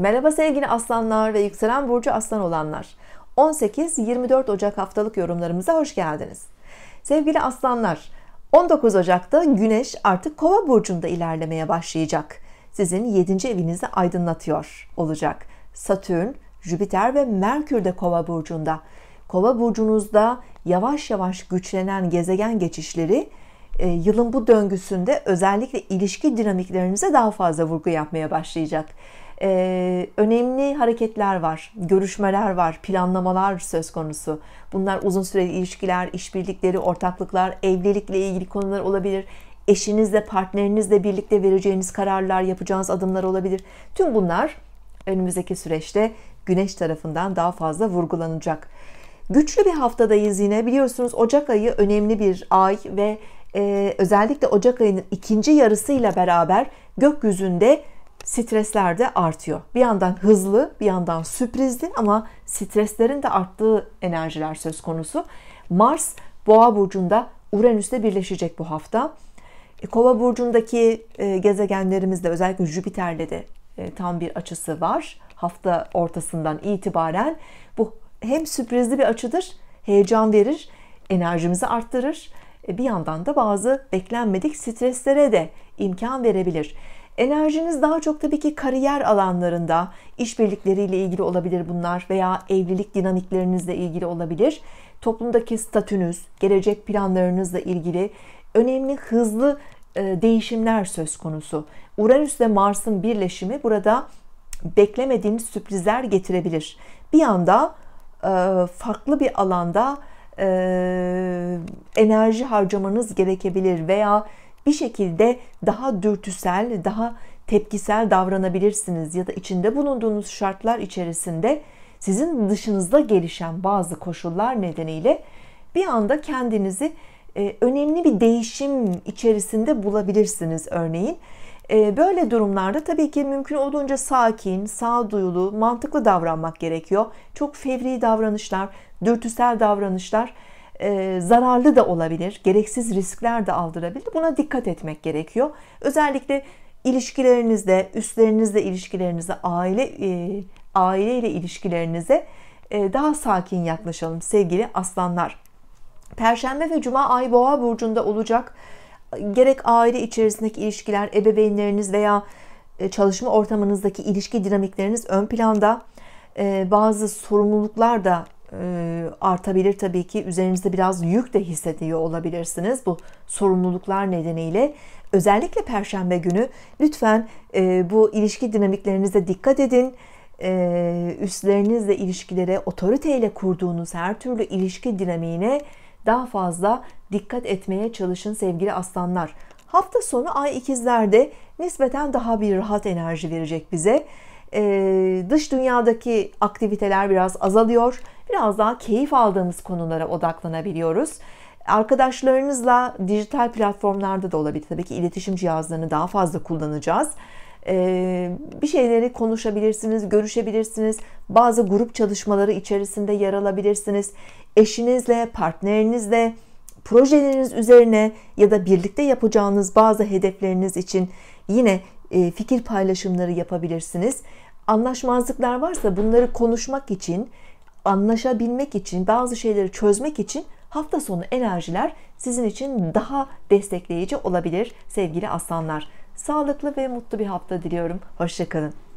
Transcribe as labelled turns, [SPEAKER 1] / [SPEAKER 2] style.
[SPEAKER 1] Merhaba sevgili aslanlar ve yükselen burcu aslan olanlar. 18-24 Ocak haftalık yorumlarımıza hoş geldiniz. Sevgili aslanlar, 19 Ocak'ta Güneş artık Kova burcunda ilerlemeye başlayacak. Sizin 7. evinizi aydınlatıyor olacak. Satürn, Jüpiter ve Merkür de Kova burcunda. Kova burcunuzda yavaş yavaş güçlenen gezegen geçişleri e, yılın bu döngüsünde özellikle ilişki dinamiklerinize daha fazla vurgu yapmaya başlayacak e, önemli hareketler var, görüşmeler var, planlamalar söz konusu. Bunlar uzun süreli ilişkiler, işbirlikleri, ortaklıklar, evlilikle ilgili konular olabilir. Eşinizle, partnerinizle birlikte vereceğiniz kararlar, yapacağınız adımlar olabilir. Tüm bunlar önümüzdeki süreçte Güneş tarafından daha fazla vurgulanacak. Güçlü bir haftadayız yine. Biliyorsunuz Ocak ayı önemli bir ay ve e, özellikle Ocak ayının ikinci yarısıyla beraber gökyüzünde stresler de artıyor. Bir yandan hızlı, bir yandan sürprizli ama streslerin de arttığı enerjiler söz konusu. Mars Boğa burcunda Uranüs'le birleşecek bu hafta. E, Kova burcundaki e, gezegenlerimizde özellikle Jüpiter'le de e, tam bir açısı var. Hafta ortasından itibaren bu hem sürprizli bir açıdır, heyecan verir, enerjimizi arttırır. Bir yandan da bazı beklenmedik streslere de imkan verebilir. Enerjiniz daha çok tabii ki kariyer alanlarında, işbirlikleriyle ilgili olabilir bunlar veya evlilik dinamiklerinizle ilgili olabilir. Toplumdaki statünüz, gelecek planlarınızla ilgili önemli hızlı e, değişimler söz konusu. Uranüs ve Mars'ın birleşimi burada beklemediğiniz sürprizler getirebilir. Bir anda e, farklı bir alanda e, enerji harcamanız gerekebilir veya bir şekilde daha dürtüsel, daha tepkisel davranabilirsiniz ya da içinde bulunduğunuz şartlar içerisinde sizin dışınızda gelişen bazı koşullar nedeniyle bir anda kendinizi e, önemli bir değişim içerisinde bulabilirsiniz örneğin. E, böyle durumlarda tabii ki mümkün olduğunca sakin, sağduyulu, mantıklı davranmak gerekiyor. Çok fevri davranışlar, dürtüsel davranışlar e, zararlı da olabilir, gereksiz riskler de aldırabilir. Buna dikkat etmek gerekiyor. Özellikle ilişkilerinizde, üstlerinizle ilişkilerinizde, aile e, aile ilişkilerinize e, daha sakin yaklaşalım sevgili aslanlar. Perşembe ve Cuma ay Boğa burcunda olacak. Gerek aile içerisindeki ilişkiler, ebeveynleriniz veya e, çalışma ortamınızdaki ilişki dinamikleriniz ön planda. E, bazı sorumluluklar da e, artabilir tabii ki. Üzerinizde biraz yük de hissediyor olabilirsiniz bu sorumluluklar nedeniyle. Özellikle perşembe günü lütfen e, bu ilişki dinamiklerinize dikkat edin. E, üstlerinizle ilişkilere, otoriteyle kurduğunuz her türlü ilişki dinamiğine daha fazla dikkat etmeye çalışın sevgili aslanlar. Hafta sonu ay ikizlerde nispeten daha bir rahat enerji verecek bize. dış dünyadaki aktiviteler biraz azalıyor biraz daha keyif aldığımız konulara odaklanabiliyoruz. Arkadaşlarınızla dijital platformlarda da olabilir. Tabii ki iletişim cihazlarını daha fazla kullanacağız. Ee, bir şeyleri konuşabilirsiniz, görüşebilirsiniz. Bazı grup çalışmaları içerisinde yer alabilirsiniz. Eşinizle, partnerinizle, projeleriniz üzerine ya da birlikte yapacağınız bazı hedefleriniz için yine e, fikir paylaşımları yapabilirsiniz. Anlaşmazlıklar varsa bunları konuşmak için anlaşabilmek için, bazı şeyleri çözmek için hafta sonu enerjiler sizin için daha destekleyici olabilir sevgili aslanlar. Sağlıklı ve mutlu bir hafta diliyorum. Hoşçakalın.